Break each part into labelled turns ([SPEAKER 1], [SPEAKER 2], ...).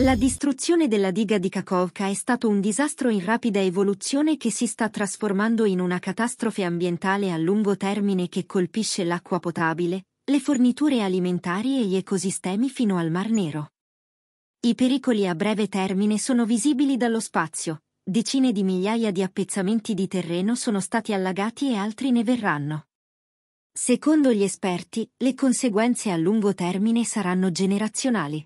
[SPEAKER 1] La distruzione della diga di Kakovka è stato un disastro in rapida evoluzione che si sta trasformando in una catastrofe ambientale a lungo termine che colpisce l'acqua potabile, le forniture alimentari e gli ecosistemi fino al Mar Nero. I pericoli a breve termine sono visibili dallo spazio, decine di migliaia di appezzamenti di terreno sono stati allagati e altri ne verranno. Secondo gli esperti, le conseguenze a lungo termine saranno generazionali.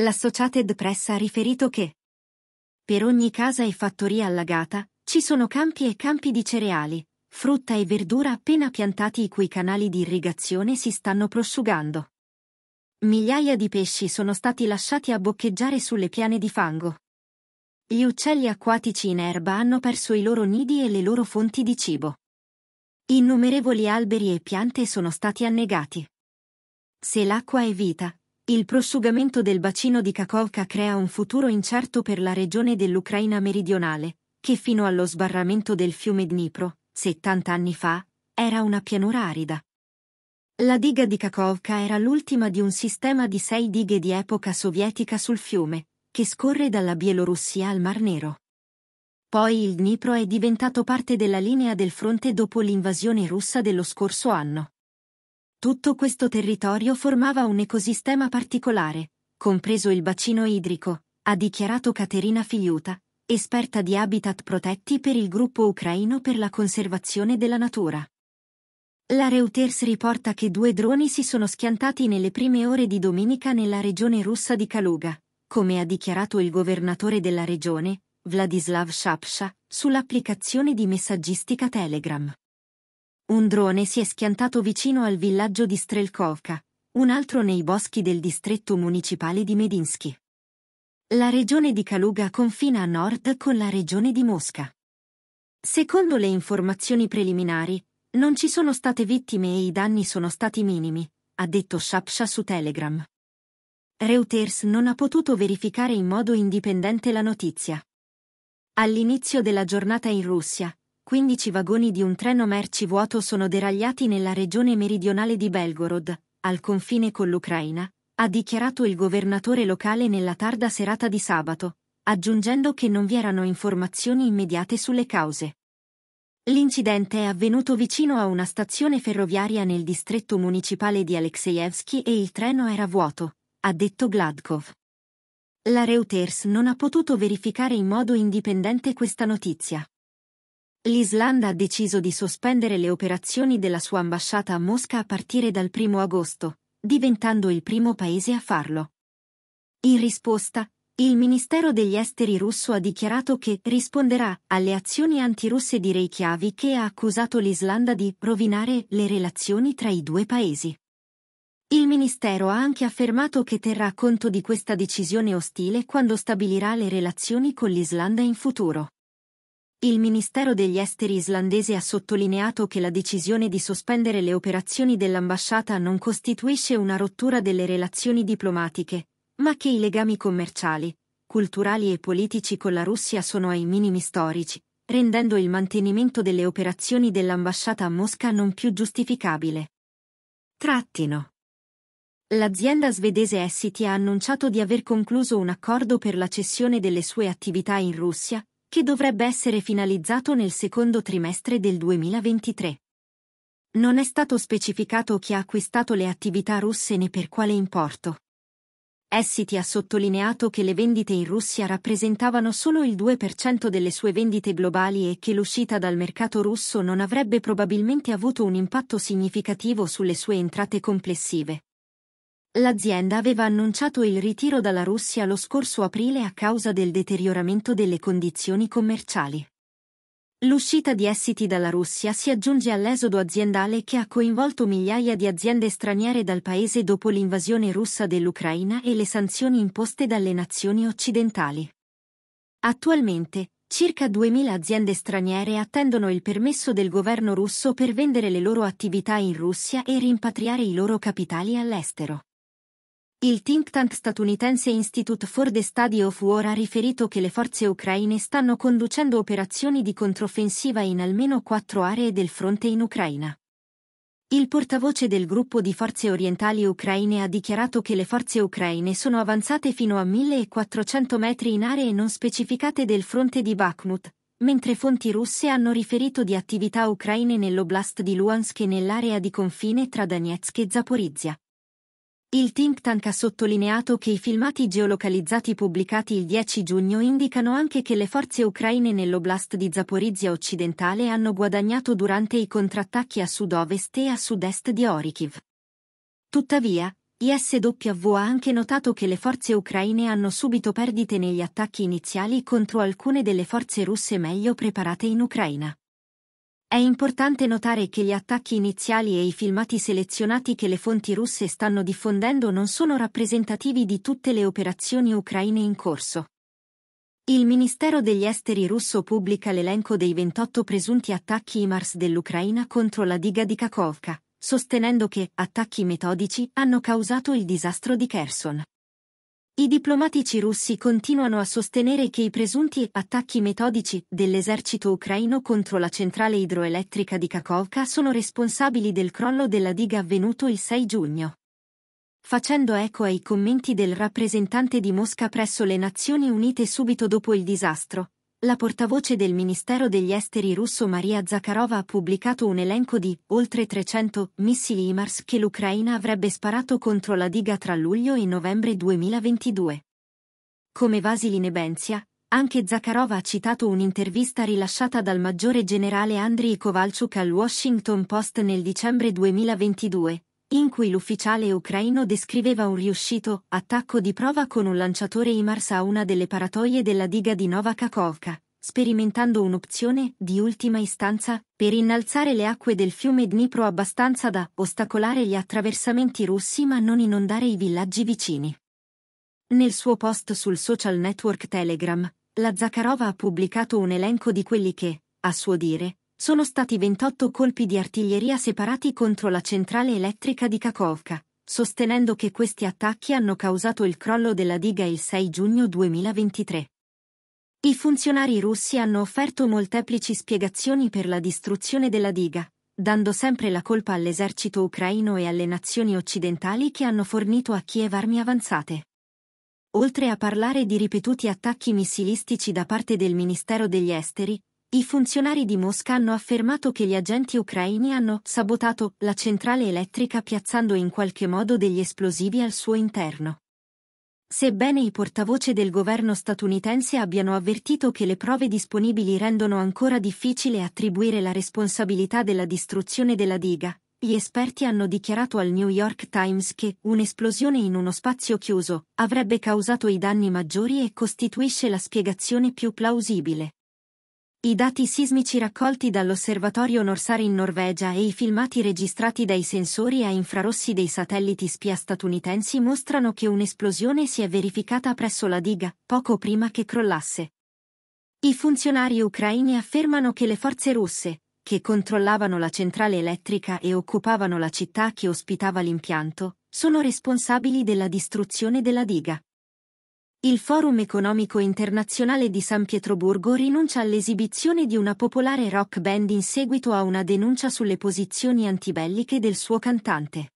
[SPEAKER 1] L'Associated Press ha riferito che per ogni casa e fattoria allagata ci sono campi e campi di cereali, frutta e verdura appena piantati i cui canali di irrigazione si stanno prosciugando. Migliaia di pesci sono stati lasciati a boccheggiare sulle piane di fango. Gli uccelli acquatici in erba hanno perso i loro nidi e le loro fonti di cibo. Innumerevoli alberi e piante sono stati annegati. Se l'acqua è vita, il prosciugamento del bacino di Kakovka crea un futuro incerto per la regione dell'Ucraina meridionale, che fino allo sbarramento del fiume Dnipro, 70 anni fa, era una pianura arida. La diga di Kakovka era l'ultima di un sistema di sei dighe di epoca sovietica sul fiume, che scorre dalla Bielorussia al Mar Nero. Poi il Dnipro è diventato parte della linea del fronte dopo l'invasione russa dello scorso anno. Tutto questo territorio formava un ecosistema particolare, compreso il bacino idrico, ha dichiarato Caterina Figliuta, esperta di habitat protetti per il gruppo ucraino per la conservazione della natura. La Reuters riporta che due droni si sono schiantati nelle prime ore di domenica nella regione russa di Kaluga, come ha dichiarato il governatore della regione, Vladislav Shapsha, sull'applicazione di messaggistica Telegram. Un drone si è schiantato vicino al villaggio di Strelkovka, un altro nei boschi del distretto municipale di Medinsky. La regione di Kaluga confina a nord con la regione di Mosca. Secondo le informazioni preliminari, non ci sono state vittime e i danni sono stati minimi, ha detto Shapsha su Telegram. Reuters non ha potuto verificare in modo indipendente la notizia. All'inizio della giornata in Russia, 15 vagoni di un treno merci vuoto sono deragliati nella regione meridionale di Belgorod, al confine con l'Ucraina, ha dichiarato il governatore locale nella tarda serata di sabato, aggiungendo che non vi erano informazioni immediate sulle cause. L'incidente è avvenuto vicino a una stazione ferroviaria nel distretto municipale di Alexeyevsky e il treno era vuoto, ha detto Gladkov. La Reuters non ha potuto verificare in modo indipendente questa notizia. L'Islanda ha deciso di sospendere le operazioni della sua ambasciata a Mosca a partire dal 1 agosto, diventando il primo paese a farlo. In risposta, il Ministero degli Esteri russo ha dichiarato che risponderà alle azioni antirusse di Reykjavik e ha accusato l'Islanda di rovinare le relazioni tra i due paesi. Il Ministero ha anche affermato che terrà conto di questa decisione ostile quando stabilirà le relazioni con l'Islanda in futuro. Il Ministero degli Esteri islandese ha sottolineato che la decisione di sospendere le operazioni dell'ambasciata non costituisce una rottura delle relazioni diplomatiche, ma che i legami commerciali, culturali e politici con la Russia sono ai minimi storici, rendendo il mantenimento delle operazioni dell'ambasciata a Mosca non più giustificabile. Trattino. L'azienda svedese Essity ha annunciato di aver concluso un accordo per la cessione delle sue attività in Russia, che dovrebbe essere finalizzato nel secondo trimestre del 2023. Non è stato specificato chi ha acquistato le attività russe né per quale importo. Essity ha sottolineato che le vendite in Russia rappresentavano solo il 2% delle sue vendite globali e che l'uscita dal mercato russo non avrebbe probabilmente avuto un impatto significativo sulle sue entrate complessive. L'azienda aveva annunciato il ritiro dalla Russia lo scorso aprile a causa del deterioramento delle condizioni commerciali. L'uscita di Essity dalla Russia si aggiunge all'esodo aziendale che ha coinvolto migliaia di aziende straniere dal paese dopo l'invasione russa dell'Ucraina e le sanzioni imposte dalle nazioni occidentali. Attualmente, circa 2.000 aziende straniere attendono il permesso del governo russo per vendere le loro attività in Russia e rimpatriare i loro capitali all'estero. Il think tank statunitense Institute for the Study of War ha riferito che le forze ucraine stanno conducendo operazioni di controffensiva in almeno quattro aree del fronte in Ucraina. Il portavoce del gruppo di forze orientali ucraine ha dichiarato che le forze ucraine sono avanzate fino a 1400 metri in aree non specificate del fronte di Bakhmut, mentre fonti russe hanno riferito di attività ucraine nell'oblast di Luhansk e nell'area di confine tra Donetsk e Zaporizia. Il think tank ha sottolineato che i filmati geolocalizzati pubblicati il 10 giugno indicano anche che le forze ucraine nell'oblast di Zaporizia occidentale hanno guadagnato durante i contrattacchi a sud-ovest e a sud-est di Orikiv. Tuttavia, ISW ha anche notato che le forze ucraine hanno subito perdite negli attacchi iniziali contro alcune delle forze russe meglio preparate in Ucraina. È importante notare che gli attacchi iniziali e i filmati selezionati che le fonti russe stanno diffondendo non sono rappresentativi di tutte le operazioni ucraine in corso. Il Ministero degli Esteri russo pubblica l'elenco dei 28 presunti attacchi IMARS dell'Ucraina contro la diga di Kakovka, sostenendo che attacchi metodici hanno causato il disastro di Kherson. I diplomatici russi continuano a sostenere che i presunti attacchi metodici dell'esercito ucraino contro la centrale idroelettrica di Kakovka sono responsabili del crollo della diga avvenuto il 6 giugno. Facendo eco ai commenti del rappresentante di Mosca presso le Nazioni Unite subito dopo il disastro, la portavoce del Ministero degli Esteri russo Maria Zakharova ha pubblicato un elenco di oltre 300 missili IMARS che l'Ucraina avrebbe sparato contro la diga tra luglio e novembre 2022. Come Vasily Nebenzia, anche Zakharova ha citato un'intervista rilasciata dal maggiore generale Andriy Kovalchuk al Washington Post nel dicembre 2022, in cui l'ufficiale ucraino descriveva un riuscito attacco di prova con un lanciatore IMARS a una delle paratoie della diga di Nova Kakovka, sperimentando un'opzione di ultima istanza per innalzare le acque del fiume Dnipro abbastanza da ostacolare gli attraversamenti russi ma non inondare i villaggi vicini. Nel suo post sul social network Telegram, la Zakharova ha pubblicato un elenco di quelli che, a suo dire, sono stati 28 colpi di artiglieria separati contro la centrale elettrica di Kakovka, sostenendo che questi attacchi hanno causato il crollo della diga il 6 giugno 2023. I funzionari russi hanno offerto molteplici spiegazioni per la distruzione della diga, dando sempre la colpa all'esercito ucraino e alle nazioni occidentali che hanno fornito a Kiev armi avanzate. Oltre a parlare di ripetuti attacchi missilistici da parte del Ministero degli Esteri, i funzionari di Mosca hanno affermato che gli agenti ucraini hanno sabotato la centrale elettrica piazzando in qualche modo degli esplosivi al suo interno. Sebbene i portavoce del governo statunitense abbiano avvertito che le prove disponibili rendono ancora difficile attribuire la responsabilità della distruzione della diga, gli esperti hanno dichiarato al New York Times che un'esplosione in uno spazio chiuso avrebbe causato i danni maggiori e costituisce la spiegazione più plausibile. I dati sismici raccolti dall'osservatorio Norsar in Norvegia e i filmati registrati dai sensori a infrarossi dei satelliti spia statunitensi mostrano che un'esplosione si è verificata presso la diga, poco prima che crollasse. I funzionari ucraini affermano che le forze russe, che controllavano la centrale elettrica e occupavano la città che ospitava l'impianto, sono responsabili della distruzione della diga. Il Forum Economico Internazionale di San Pietroburgo rinuncia all'esibizione di una popolare rock band in seguito a una denuncia sulle posizioni antibelliche del suo cantante.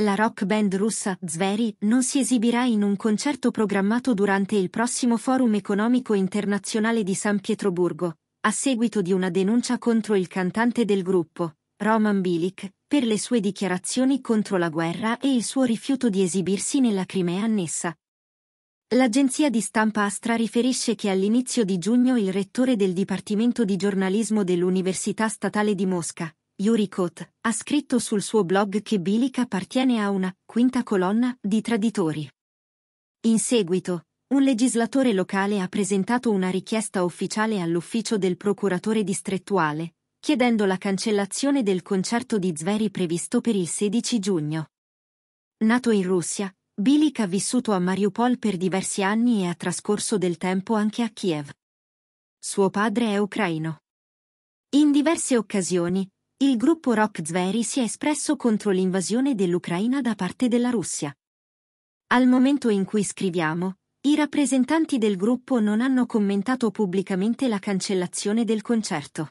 [SPEAKER 1] La rock band russa Zveri non si esibirà in un concerto programmato durante il prossimo Forum Economico Internazionale di San Pietroburgo, a seguito di una denuncia contro il cantante del gruppo, Roman Bilic, per le sue dichiarazioni contro la guerra e il suo rifiuto di esibirsi nella Crimea annessa, L'agenzia di stampa Astra riferisce che all'inizio di giugno il rettore del Dipartimento di giornalismo dell'Università Statale di Mosca, Yuri Kot, ha scritto sul suo blog che Bilic appartiene a una quinta colonna di traditori. In seguito, un legislatore locale ha presentato una richiesta ufficiale all'ufficio del procuratore distrettuale, chiedendo la cancellazione del concerto di Zveri previsto per il 16 giugno. Nato in Russia, Bilik ha vissuto a Mariupol per diversi anni e ha trascorso del tempo anche a Kiev. Suo padre è ucraino. In diverse occasioni, il gruppo rock Zveri si è espresso contro l'invasione dell'Ucraina da parte della Russia. Al momento in cui scriviamo, i rappresentanti del gruppo non hanno commentato pubblicamente la cancellazione del concerto.